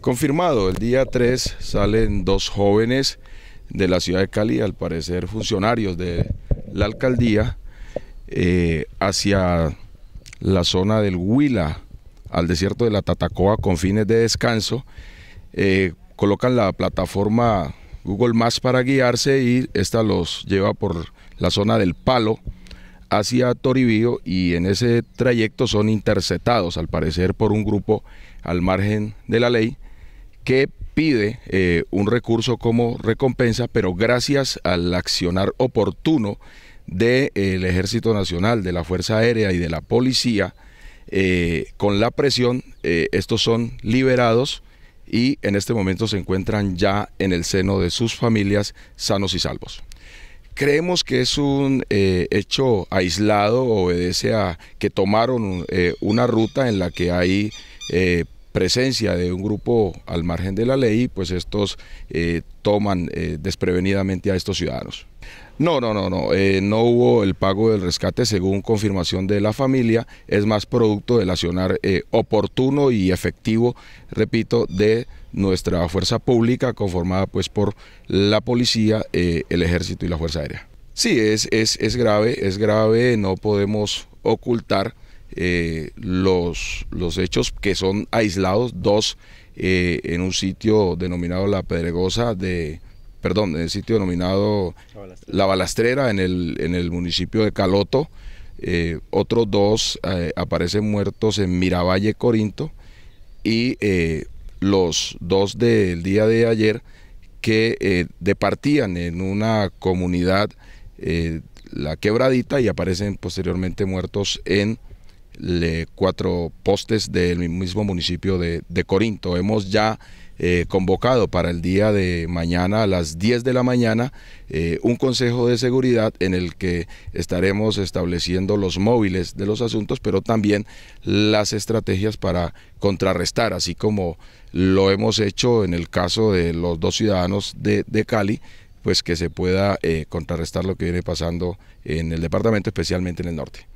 Confirmado, el día 3 salen dos jóvenes de la ciudad de Cali, al parecer funcionarios de la alcaldía, eh, hacia la zona del Huila, al desierto de la Tatacoa con fines de descanso. Eh, colocan la plataforma Google Maps para guiarse y esta los lleva por la zona del Palo hacia Toribío y en ese trayecto son interceptados al parecer por un grupo al margen de la ley que pide eh, un recurso como recompensa, pero gracias al accionar oportuno del eh, Ejército Nacional, de la Fuerza Aérea y de la Policía, eh, con la presión, estos son liberados y en este momento se encuentran ya en el seno de sus familias sanos y salvos. Creemos que es un hecho aislado, obedece a que tomaron una ruta en la que hay presencia de un grupo al margen de la ley, pues estos eh, toman eh, desprevenidamente a estos ciudadanos. No, no, no, no, eh, no hubo el pago del rescate según confirmación de la familia, es más producto del accionar oportuno y efectivo, repito, de nuestra fuerza pública conformada pues por la policía, el ejército y la fuerza aérea. Sí, es, es, es grave, es grave, no podemos ocultar eh, los, los hechos que son aislados, dos eh, en un sitio denominado La Pedregosa de perdón, en el sitio denominado La Balastrera, en, el, en el municipio de Caloto, eh, otros dos aparecen muertos en Miravalle, Corinto, y los dos del día de ayer que departían en una comunidad, la quebradita, y aparecen posteriormente muertos en cuatro postes del mismo municipio de, Corinto. Hemos ya eh, convocado para el día de mañana a las 10 de la mañana eh, un consejo de seguridad en el que estaremos estableciendo los móviles de los asuntos, pero también las estrategias para contrarrestar, así como lo hemos hecho en el caso de los dos ciudadanos de, Cali, pues que se pueda eh, contrarrestar lo que viene pasando en el departamento, especialmente en el norte.